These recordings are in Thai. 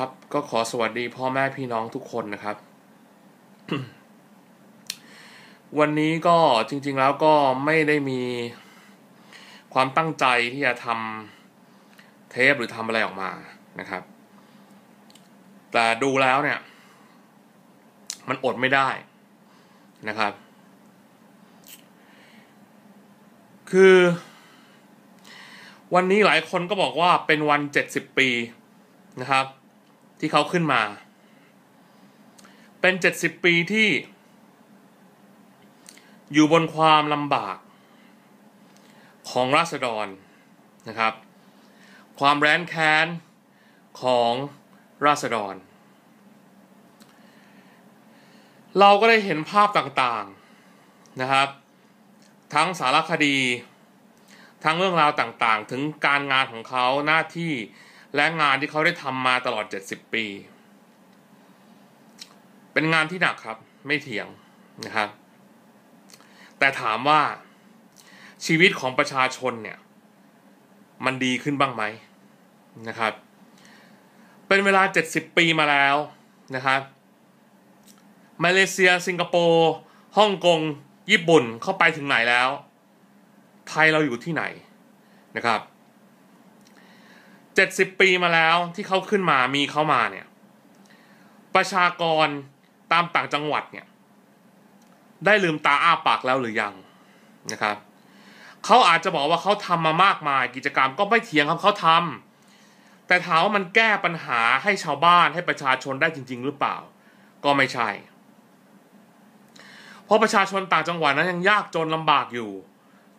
ครับก็ขอสวัสดีพ่อแม่พี่น้องทุกคนนะครับ วันนี้ก็จริง ๆแล้วก็ไม่ได้มีความตั้งใจที่จะทำเทปหรือทำอะไรออกมานะครับ แต่ดูแล้วเนี่ย มันอดไม่ได้นะครับ คือ วันนี้หลายคนก็บอกว่าเป็นวัน 70 ปีนะครับที่เขาขึ้นมา เป็นเจ็ดสิบปีที่ อยู่บนความลำบาก ของราษฎรนะครับ ความแร้นแค้น ของราษฎร เราก็ได้เห็นภาพต่างๆนะครับ ทั้งสารคดีทั้งเรื่องราวต่างๆ ถึงการงานของเขาหน้าที่และงานที่เขาได้ทำมาตลอด 70 ปี เป็นงานที่หนักครับ ไม่เถียงนะครับ แต่ถามว่าชีวิตของประชาชนเนี่ย มันดีขึ้นบ้างไหมนะครับ เป็นเวลา 70 ปีมาแล้วนะครับ มาเลเซีย สิงคโปร์ ฮ่องกง ญี่ปุ่นเข้าไปถึงไหนแล้ว ไทยเราอยู่ที่ไหนนะครับเจ็ดสิบปีมาแล้วที่เขาขึ้นมา มีเข้ามาเนี่ย ประชากรตามต่างจังหวัดเนี่ย ได้ลืมตาอ้าปากแล้วหรือยังนะครับ เขาอาจจะบอกว่าเขาทำมามากมาย กิจกรรมก็ไม่เถียงครับเขาทำ แต่ถามว่ามันแก้ปัญหาให้ชาวบ้านให้ประชาชนได้จริง ๆ หรือเปล่า ก็ไม่ใช่เพราะประชาชนต่างจังหวัดนั้นยังยากจนลำบากอยู่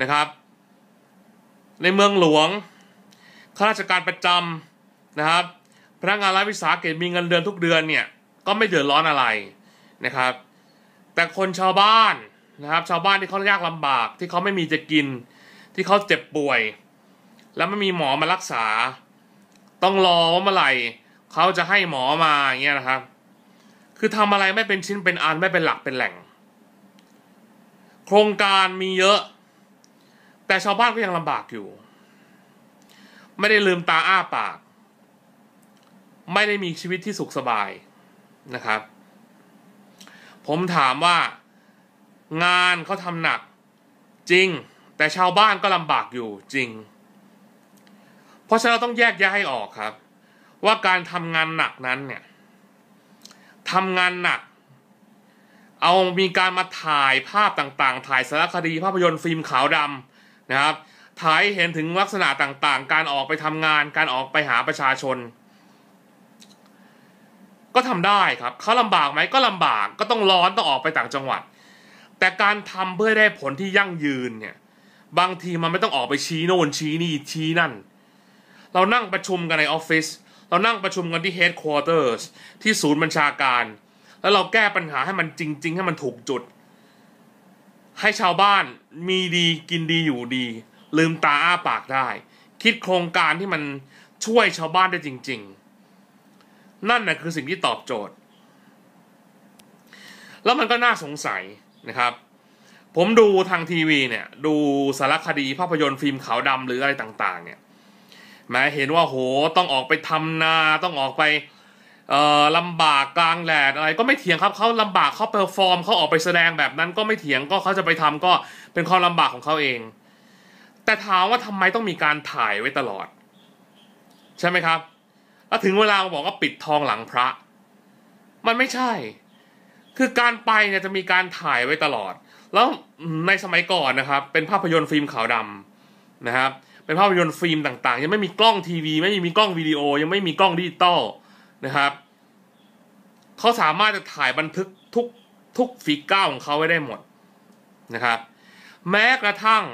นะครับ ในเมืองหลวงข้าราชการประจำนะครับพนักงานรัฐวิสาหกิจมีเงินเดือนทุกเดือนเนี่ยก็ไม่เดือดร้อนอะไรนะครับ แต่คนชาวบ้านนะครับชาวบ้านที่เขายากลำบาก ที่เขาไม่มีจะกินที่เขาเจ็บป่วย แล้วไม่มีหมอมารักษา ต้องรอว่าเมื่อไหร่เขาจะให้หมอมาเงี้ยนะครับ คือทำอะไรไม่เป็นชิ้นเป็นอันไม่เป็นหลักเป็นแหล่ง โครงการมีเยอะ แต่ชาวบ้านก็ยังลำบากอยู่ไม่ได้ลืมตาอ้าปาก ไม่ได้มีชีวิตที่สุขสบายนะครับ ผมถามว่างานเขาทำหนักจริง แต่ชาวบ้านก็ลำบากอยู่จริงเพราะฉะนั้นเราต้องแยกแยะให้ออกครับ ว่าการทำงานหนักนั้นเนี่ยทำงานหนัก เอามีการมาถ่ายภาพต่างๆ ถ่ายสารคดีภาพยนตร์ฟิล์มขาวดำนะครับ่ายเห็นถึงลักษณะต่างๆ การออกไปทำงาน การออกไปหาประชาชน ก็ทำได้ครับเขาลำบากไหมก็ลำบากก็ต้องร้อนต้องออกไปต่างจังหวัด แต่การทำเพื่อได้ผลที่ยั่งยืนเนี่ยบางทีมันไม่ต้องออกไปชี้โน่นชี้นี่ชี้นั่น เรานั่งประชุมกันในออฟฟิศเรานั่งประชุมกันที่เฮดคอร์เตอร์สที่ศูนย์บัญชาการ แล้วเราแก้ปัญหาให้มันจริงๆให้มันถูกจุด ให้ชาวบ้านมีดีกินดีอยู่ดีลืมตาอ้าปากได้ คิดโครงการที่มันช่วยชาวบ้านได้จริง ๆ นั่นนะคือสิ่งที่ตอบโจทย์ แล้วมันก็น่าสงสัยนะครับ ผมดูทางทีวีเนี่ย ดูสารคดีภาพยนตร์ฟิล์มขาวดำหรืออะไรต่างๆเนี่ย แมเห็นว่าโหต้องออกไปทำนาต้องออกไปลำบากกลางแดดอะไร ก็ไม่เถียงครับเขาลำบากเขาเปอร์ฟอร์มเขาออกไปแสดงแบบนั้น ก็ไม่เถียงก็เขาจะไปทำก็เป็นความลำบากของเขาเองแต่ถามว่าทำไมต้องมีการถ่ายไว้ตลอด ใช่ไหมครับ แล้วถึงเวลาบอกว่าปิดทองหลังพระ มันไม่ใช่ คือการไปเนี่ยจะมีการถ่ายไว้ตลอด แล้วในสมัยก่อนนะครับ เป็นภาพยนตร์ฟิล์มขาวดำนะครับ เป็นภาพยนตร์ฟิล์มต่างๆ ยังไม่มีกล้องทีวี ไม่มีกล้องวิดีโอ ยังไม่มีกล้องดิจิตอลนะครับ เขาสามารถจะถ่ายบันทึกทุกทุกฝีก้าวของเขาไว้ได้หมดนะครับ แม้กระทั่ง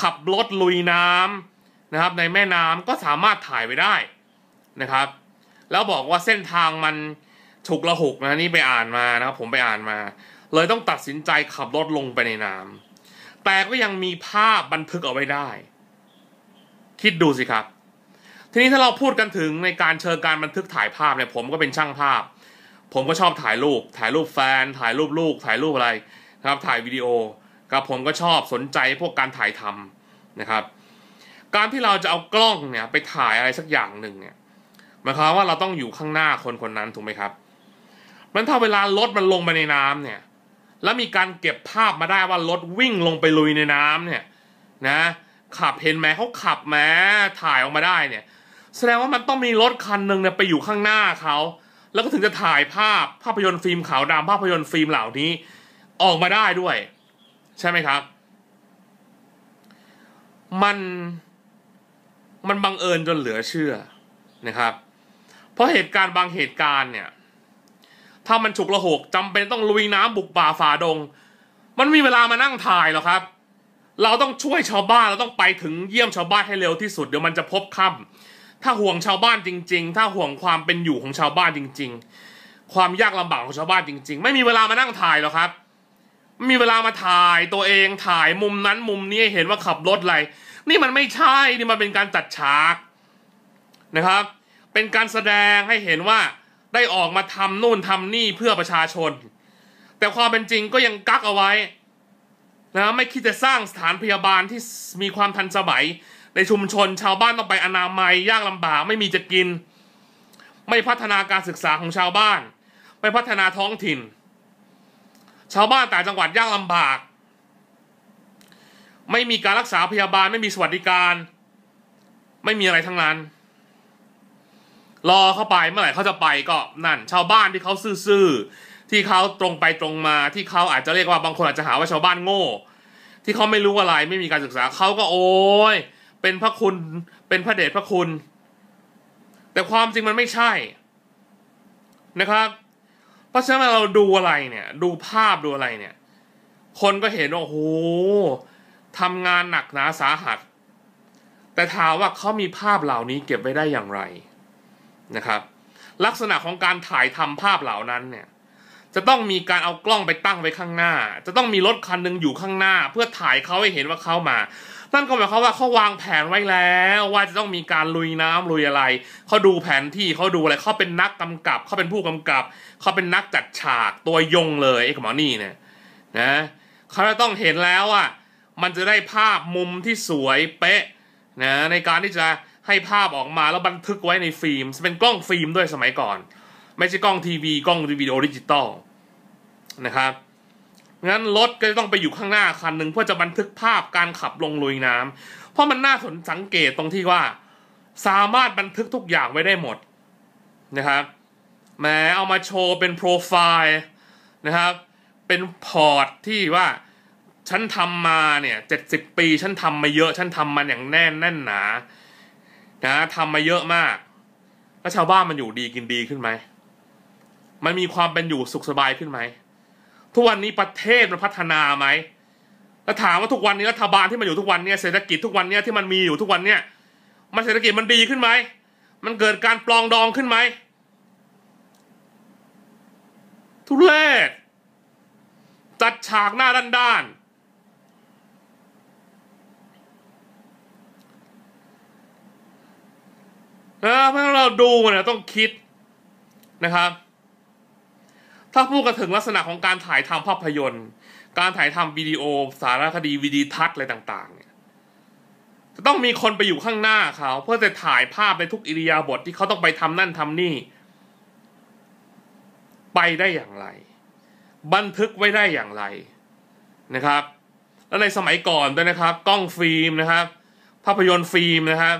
ขับรถลุยน้ำนะครับ ในแม่น้ำก็สามารถถ่ายไว้ได้นะครับ แล้วบอกว่าเส้นทางมันฉุกละหุกนะนี่ไปอ่านมานะครับ ผมไปอ่านมา เลยต้องตัดสินใจขับรถลงไปในน้ำแต่ก็ยังมีภาพบันทึกเอาไว้ได้ คิดดูสิครับ ทีนี้ถ้าเราพูดกันถึงในการเชิญการบันทึกถ่ายภาพเนี่ยผมก็เป็นช่างภาพ ผมก็ชอบถ่ายรูป ถ่ายรูปแฟน ถ่ายรูปลูก ถ่ายรูปอะไรนะครับ ถ่ายวิดีโอกับผมก็ชอบสนใจพวกการถ่ายทำนะครับ การที่เราจะเอากล้องเนี่ยไปถ่ายอะไรสักอย่างหนึ่งเนี่ยหมายความว่าเราต้องอยู่ข้างหน้าคนคนนั้นถูกไหมครับ มันถ้าเวลารถมันลงไปในน้ำเนี่ยแล้วมีการเก็บภาพมาได้ว่ารถวิ่งลงไปลุยในน้ำเนี่ยนะขับเห็นไหมเขาขับแม้ถ่ายออกมาได้เนี่ยแสดงว่ามันต้องมีรถคันหนึ่งเนี่ยไปอยู่ข้างหน้าเขาแล้วก็ถึงจะถ่ายภาพภาพยนตร์ฟิล์มขาวดำภาพยนตร์ฟิล์มเหล่านี้ ออกมาได้ด้วยใช่ไหมครับ มัน มันบังเอิญจนเหลือเชื่อนะครับ เพราะเหตุการณ์บางเหตุการณ์เนี่ย ถ้ามันฉุกละหกจำเป็นต้องลุยน้ำบุกป่าฝ่าดง มันมีเวลามานั่งถ่ายหรอครับ เราต้องช่วยชาวบ้านเราต้องไปถึง เยี่ยมชาวบ้านให้เร็วที่สุด เดี๋ยวมันจะพบคำ ถ้าห่วงชาวบ้านจริง ๆ ถ้าห่วงความเป็นอยู่ของชาวบ้านจริง ๆ ความยากลำบากของชาวบ้านจริง ๆ ไม่มีเวลามานั่งถ่ายหรอกครับมีเวลามาถ่ายตัวเองถ่ายมุมนั้นมุมนี้เห็นว่าขับรถอะไรนี่มันไม่ใช่นี่มันเป็นการจัดฉากนะครับ เป็นการแสดงให้เห็นว่าได้ออกมาทำนู่นทำนี่เพื่อประชาชน แต่ความเป็นจริงก็ยังกักเอาไว้นะไม่คิดจะสร้างสถานพยาบาลที่มีความทันสมัยในชุมชนชาวบ้านต้องไปอนามัย ยากลำบากไม่มีจะกิน ไม่พัฒนาการศึกษาของชาวบ้านไม่พัฒนาท้องถิ่นชาวบ้านแต่จังหวัดยากลำบาก ไม่มีการรักษาพยาบาลไม่มีสวัสดิการ ไม่มีอะไรทั้งนั้น รอเข้าไปเมื่อไหร่เขาจะไปก็นั่น ชาวบ้านที่เขาซื่อๆที่เขาตรงไปตรงมา ที่เขาอาจจะเรียกว่าบางคนอาจจะหาว่าชาวบ้านโง่ที่เขาไม่รู้อะไร ไม่มีการศึกษาเขาก็โอ้ยเป็นพระคุณเป็นพระเดชพระคุณ แต่ความจริงมันไม่ใช่นะครับเพราะฉะนั้นเราดูอะไรเนี่ย ดูภาพดูอะไรเนี่ย คนก็เห็นว่าโอ้โหทำงานหนักหนาสาหัส แต่ถามว่าเขามีภาพเหล่านี้เก็บไว้ได้อย่างไรนะครับ ลักษณะของการถ่ายทำภาพเหล่านั้นเนี่ย จะต้องมีการเอากล้องไปตั้งไว้ข้างหน้า จะต้องมีรถคันหนึ่งอยู่ข้างหน้า เพื่อถ่ายเขาให้เห็นว่าเขามานั่นก็หมายความว่าเขาวางแผนไว้แล้วว่าจะต้องมีการลุยน้ำลุยอะไรเขาดูแผนที่เขาดูอะไรเขาเป็นนักกำกับเขาเป็นผู้กำกับเขาเป็นนักจัดฉากตัวยงเลยไอ้ขมอนี่เนี่ยนะเขาจะต้องเห็นแล้วว่า มันจะได้ภาพมุมที่สวยเป๊ะนะในการที่จะให้ภาพออกมาแล้วบันทึกไว้ในฟิล์มเป็นกล้องฟิล์มด้วยสมัยก่อน ไม่ใช่กล้องทีวีกล้องวิดีโอดิจิตอลนะครับงั้นรถก็จะต้องไปอยู่ข้างหน้าคันหนึ่งเพื่อจะบันทึกภาพการขับลงลุยน้ำ เพราะมันน่าสนสังเกตตรงที่ว่า สามารถบันทึกทุกอย่างไว้ได้หมดนะครับแม้เอามาโชว์เป็นโปรไฟล์นะครับเป็นพอร์ตที่ว่าฉันทำมาเนี่ยเจ็ดสิบปีฉันทำมาเยอะ ฉันทำมันอย่างแน่นแน่นหนานะทำมาเยอะมากแล้วชาวบ้านมันอยู่ดีกินดีขึ้นไหมมันมีความเป็นอยู่สุขสบายขึ้นไหมทุกวันนี้ประเทศมันพัฒนาไหม แล้วถามว่าทุกวันนี้รัฐบาลที่มันอยู่ทุกวันเนี้ยเศรษฐกิจทุกวันเนี้ยที่มันมีอยู่ทุกวันเนี้ยมันเศรษฐกิจมันดีขึ้นไหม มันเกิดการปลองดองขึ้นไหม ทุเรศตัดฉากหน้าด้านด้านนะเพราะเราดูเนี่ยต้องคิด นะครับถ้าพูดกันถึงลักษณะของการถ่ายทำภาพยนตร์ การถ่ายทำวิดีโอสารคดีวิดีทัศน์อะไรต่าง ๆเนี่ยจะต้องมีคนไปอยู่ข้างหน้าเขาเพื่อจะถ่ายภาพในทุกอิริยาบถที่เขาต้องไปทำนั่นทำนี่ไปได้อย่างไร บันทึกไว้ได้อย่างไรนะครับ และในสมัยก่อนด้วยนะครับกล้องฟิล์มนะครับ ภาพยนตร์ฟิล์มนะครับ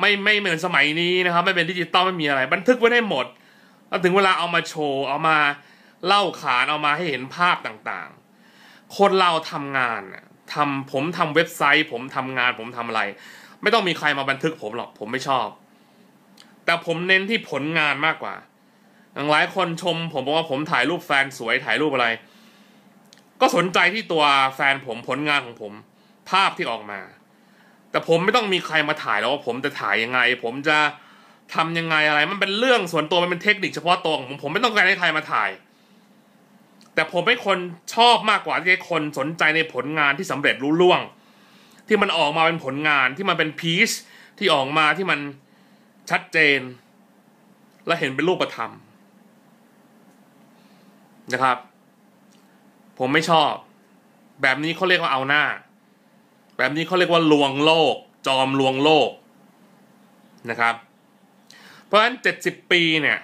ไม่ไม่เหมือนสมัยนี้นะครับไม่เป็นดิจิตอลไม่มีอะไร บันทึกไว้ได้หมดแล้วถึงเวลาเอามาโชว์ เอามาเล่าขานเอามาให้เห็นภาพต่างๆ คนเราทำงาน ทำผมทำเว็บไซต์ผมทำงานผมทำอะไร ไม่ต้องมีใครมาบันทึกผมหรอกผมไม่ชอบ แต่ผมเน้นที่ผลงานมากกว่าหลายคนชมผมบอกว่าผมถ่ายรูปแฟนสวยถ่ายรูปอะไร ก็สนใจที่ตัวแฟนผมผลงานของผม ภาพที่ออกมา แต่ผมไม่ต้องมีใครมาถ่ายแล้วว่าผมจะถ่ายยังไง ผมจะทำยังไงอะไรมันเป็นเรื่องส่วนตัวมันเป็นเทคนิคเฉพาะตัวของผมผมไม่ต้องการให้ใครมาถ่าย แต่ผมเป็นคนชอบมากกว่าที่คนสนใจในผลงานที่สำเร็จรู้ล่วง ที่มันออกมาเป็นผลงานที่มันเป็นพีชที่ออกมาที่มันชัดเจน และเห็นเป็นรูปธรรม นะครับ ผมไม่ชอบ แบบนี้เขาเรียกว่าเอาหน้า แบบนี้เขาเรียกว่าลวงโลก จอมลวงโลกนะครับเพราะฉะนั้นเจ็ดสิบปีเนี่ย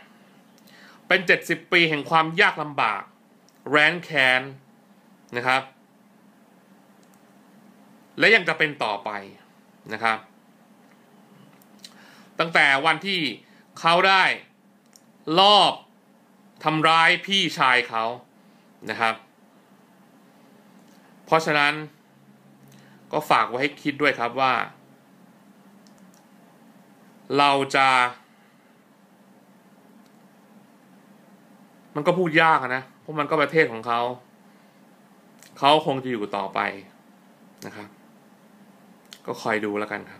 เป็นเจ็ดสิบปีแห่งความยากลำบากแรนแคนนะครับ และยังจะเป็นต่อไปนะครับ ตั้งแต่วันที่เขาได้ลอบทำร้ายพี่ชายเขานะครับ เพราะฉะนั้น ก็ฝากไว้ให้คิดด้วยครับว่า เราจะมันก็พูดยากนะ เพราะมันก็ประเทศของเขา เขาคงจะอยู่ต่อไปนะครับ ก็คอยดูแล้วกันครับ